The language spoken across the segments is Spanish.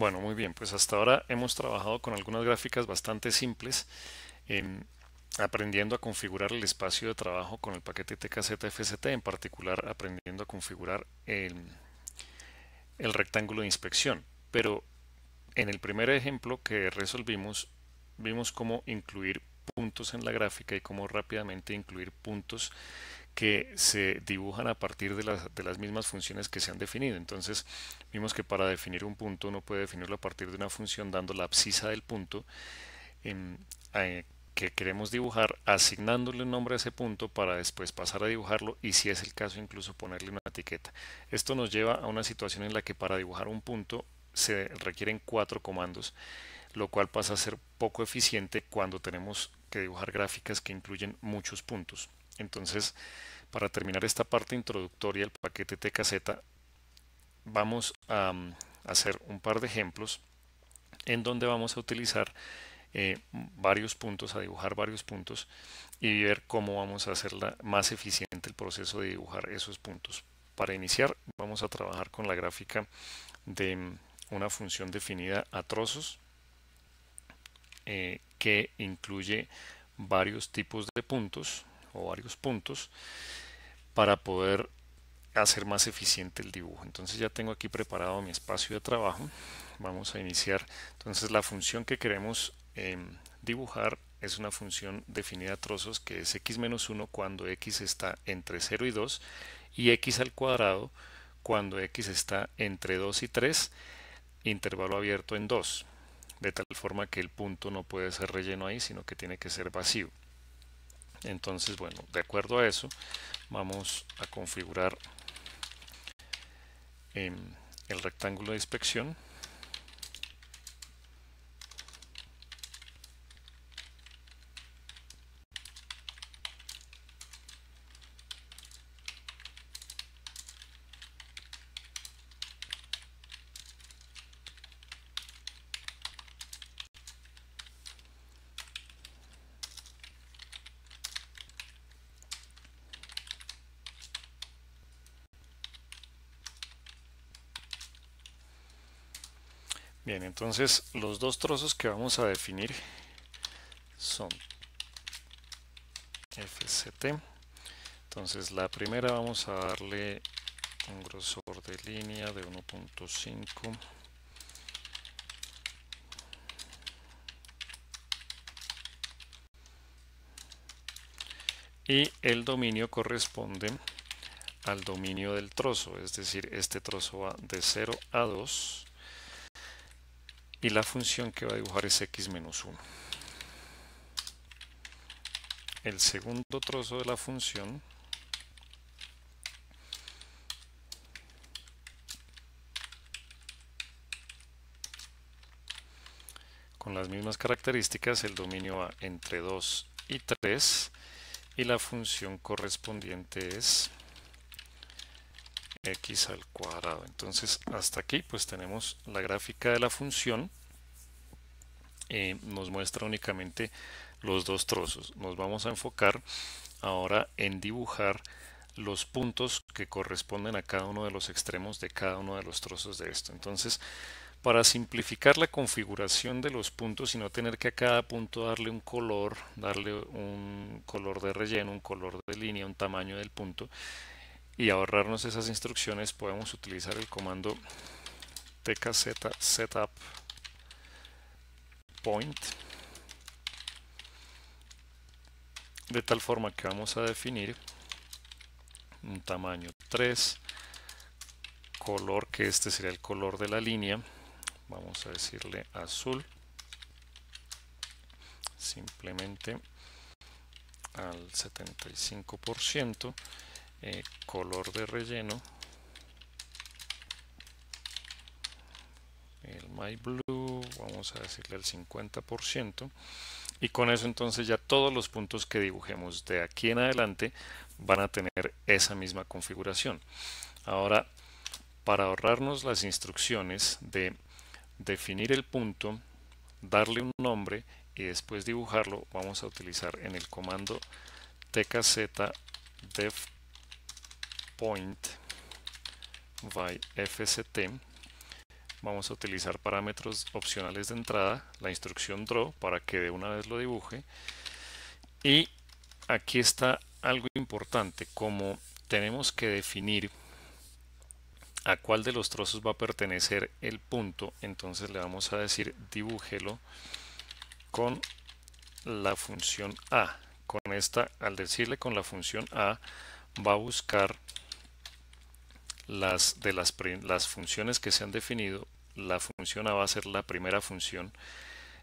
Bueno, muy bien, pues hasta ahora hemos trabajado con algunas gráficas bastante simples, aprendiendo a configurar el espacio de trabajo con el paquete TKZFST, en particular aprendiendo a configurar el, el rectángulo de inspección. Pero en el primer ejemplo que resolvimos, vimos cómo incluir puntos en la gráfica y cómo rápidamente incluir puntos que se dibujan a partir de las, mismas funciones que se han definido. Entonces, vimos que para definir un punto uno puede definirlo a partir de una función dando la abscisa del punto eh, que queremos dibujar, asignándole un nombre a ese punto para después pasar a dibujarlo y si es el caso incluso ponerle una etiqueta. Esto nos lleva a una situación en la que para dibujar un punto se requieren cuatro comandos, lo cual pasa a ser poco eficiente cuando tenemos que dibujar gráficas que incluyen muchos puntos. Entonces, para terminar esta parte introductoria del paquete TKZ, vamos a mm, hacer un par de ejemplos en donde vamos a utilizar eh, varios puntos, a dibujar varios puntos y ver cómo vamos a hacer más eficiente el proceso de dibujar esos puntos. Para iniciar vamos a trabajar con la gráfica de mm, una función definida a trozos eh, que incluye varios tipos de puntos o varios puntos para poder hacer más eficiente el dibujo. Entonces ya tengo aquí preparado mi espacio de trabajo. Vamos a iniciar. Entonces la función que queremos em, dibujar es una función definida a trozos que es x-1 menos cuando x está entre 0 y 2 y x al cuadrado cuando x está entre 2 y 3, intervalo abierto en 2, de tal forma que el punto no puede ser relleno ahí, sino que tiene que ser vacío. Entonces, bueno, de acuerdo a eso, vamos a configurar em, el rectángulo de inspección. Bien, entonces los dos trozos que vamos a definir son FCT. Entonces la primera vamos a darle un grosor de línea de 1.5 y el dominio corresponde al dominio del trozo, es decir, este trozo va de 0 a 2 y la función que va a dibujar es x menos 1. El segundo trozo de la función con las mismas características el dominio va entre 2 y 3 y la función correspondiente es x al cuadrado. Entonces hasta aquí pues tenemos la gráfica de la función. Eh, nos muestra únicamente los dos trozos. Nos vamos a enfocar ahora en dibujar los puntos que corresponden a cada uno de los extremos de cada uno de los trozos de esto. Entonces, para simplificar la configuración de los puntos y no tener que a cada punto darle un color, darle un color de relleno, un color de línea, un tamaño del punto, y ahorrarnos esas instrucciones podemos utilizar el comando tkz setup point de tal forma que vamos a definir un tamaño 3 color que este sería el color de la línea vamos a decirle azul simplemente al 75% eh, color de relleno el my blue vamos a decirle el 50% y con eso entonces ya todos los puntos que dibujemos de aquí en adelante van a tener esa misma configuración ahora para ahorrarnos las instrucciones de definir el punto darle un nombre y después dibujarlo vamos a utilizar en el comando tkz point by fct vamos a utilizar parámetros opcionales de entrada la instrucción draw para que de una vez lo dibuje y aquí está algo importante como tenemos que definir a cuál de los trozos va a pertenecer el punto entonces le vamos a decir dibújelo con la función a con esta al decirle con la función a va a buscar las, de las, las funciones que se han definido, la función A va a ser la primera función,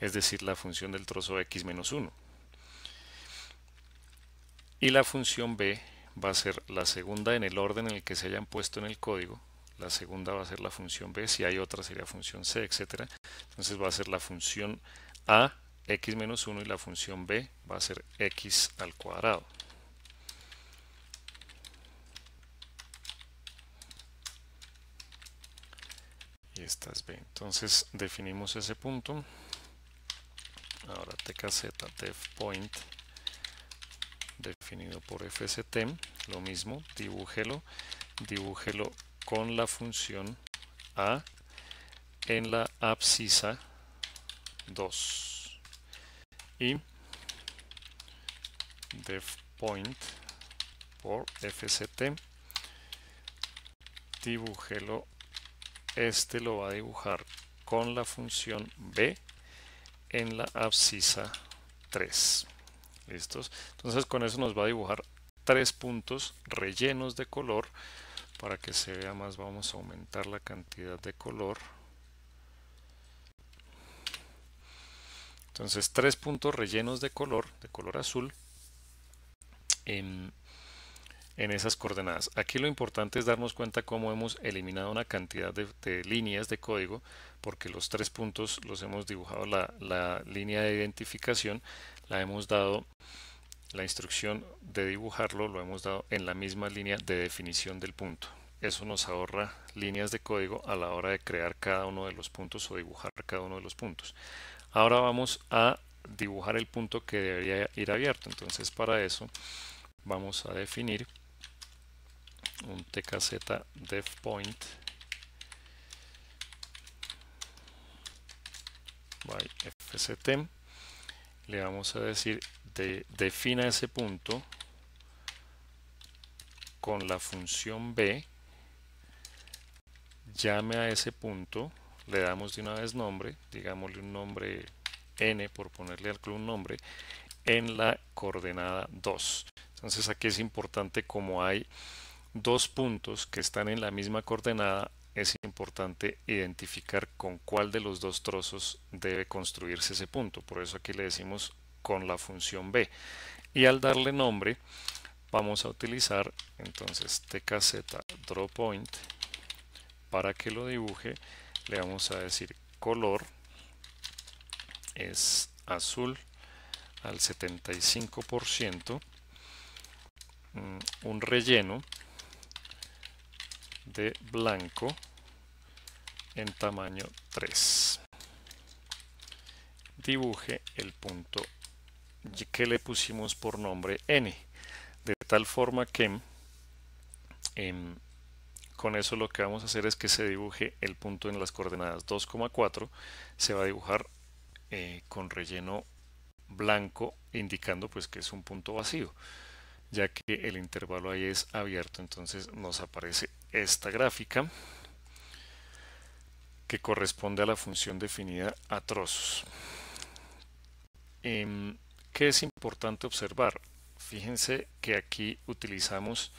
es decir, la función del trozo x menos 1. Y la función B va a ser la segunda en el orden en el que se hayan puesto en el código. La segunda va a ser la función B, si hay otra sería función C, etc. Entonces va a ser la función A, x menos 1 y la función B va a ser x al cuadrado. Entonces definimos ese punto. Ahora tkz def point definido por FST, lo mismo, dibújelo, dibújelo con la función a en la abscisa 2 y def point por fct dibújelo este lo va a dibujar con la función b en la abscisa 3. ¿Listos? Entonces con eso nos va a dibujar tres puntos rellenos de color para que se vea más vamos a aumentar la cantidad de color entonces tres puntos rellenos de color de color azul en en esas coordenadas. Aquí lo importante es darnos cuenta cómo hemos eliminado una cantidad de, líneas de código, porque los tres puntos los hemos dibujado, la, la, línea de identificación la hemos dado, la instrucción de dibujarlo lo hemos dado en la misma línea de definición del punto. Eso nos ahorra líneas de código a la hora de crear cada uno de los puntos o dibujar cada uno de los puntos. Ahora vamos a dibujar el punto que debería ir abierto. Entonces para eso vamos a definir un tkz point by fct le vamos a decir defina ese punto con la función b llame a ese punto le damos de una vez nombre digámosle un nombre n por ponerle al club un nombre en la coordenada 2 entonces aquí es importante como hay dos puntos que están en la misma coordenada, es importante identificar con cuál de los dos trozos debe construirse ese punto. Por eso aquí le decimos con la función B. Y al darle nombre, vamos a utilizar entonces tkz draw point para que lo dibuje. Le vamos a decir color es azul al 75% mm, un relleno de blanco en tamaño 3. Dibuje el punto que le pusimos por nombre N, de tal forma que em, con eso lo que vamos a hacer es que se dibuje el punto en las coordenadas 2,4, se va a dibujar eh, con relleno blanco indicando pues que es un punto vacío ya que el intervalo ahí es abierto. Entonces nos aparece esta gráfica que corresponde a la función definida a trozos. Em, ¿Qué es importante observar? Fíjense que aquí utilizamos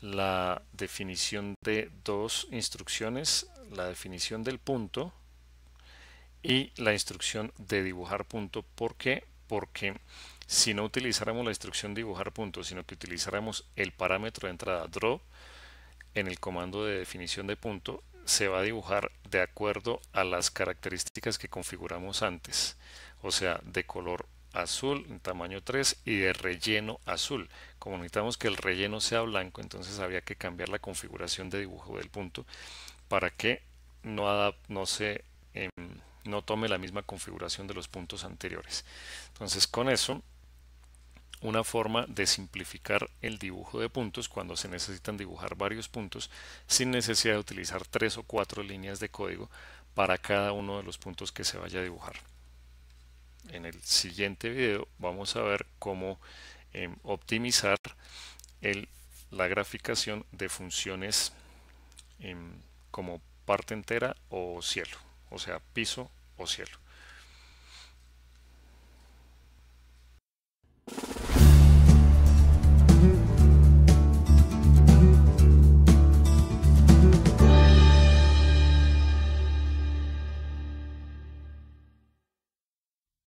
la definición de dos instrucciones, la definición del punto y la instrucción de dibujar punto. ¿Por qué? Porque si no utilizáramos la instrucción dibujar puntos, sino que utilizáramos el parámetro de entrada draw en el comando de definición de punto, se va a dibujar de acuerdo a las características que configuramos antes, o sea, de color azul en tamaño 3 y de relleno azul. Como necesitamos que el relleno sea blanco, entonces había que cambiar la configuración de dibujo del punto para que no, em, no tome la misma configuración de los puntos anteriores. Entonces con eso una forma de simplificar el dibujo de puntos cuando se necesitan dibujar varios puntos sin necesidad de utilizar tres o cuatro líneas de código para cada uno de los puntos que se vaya a dibujar. En el siguiente video vamos a ver cómo em, optimizar la graficación de funciones em, como parte entera o cielo, o sea, piso o cielo.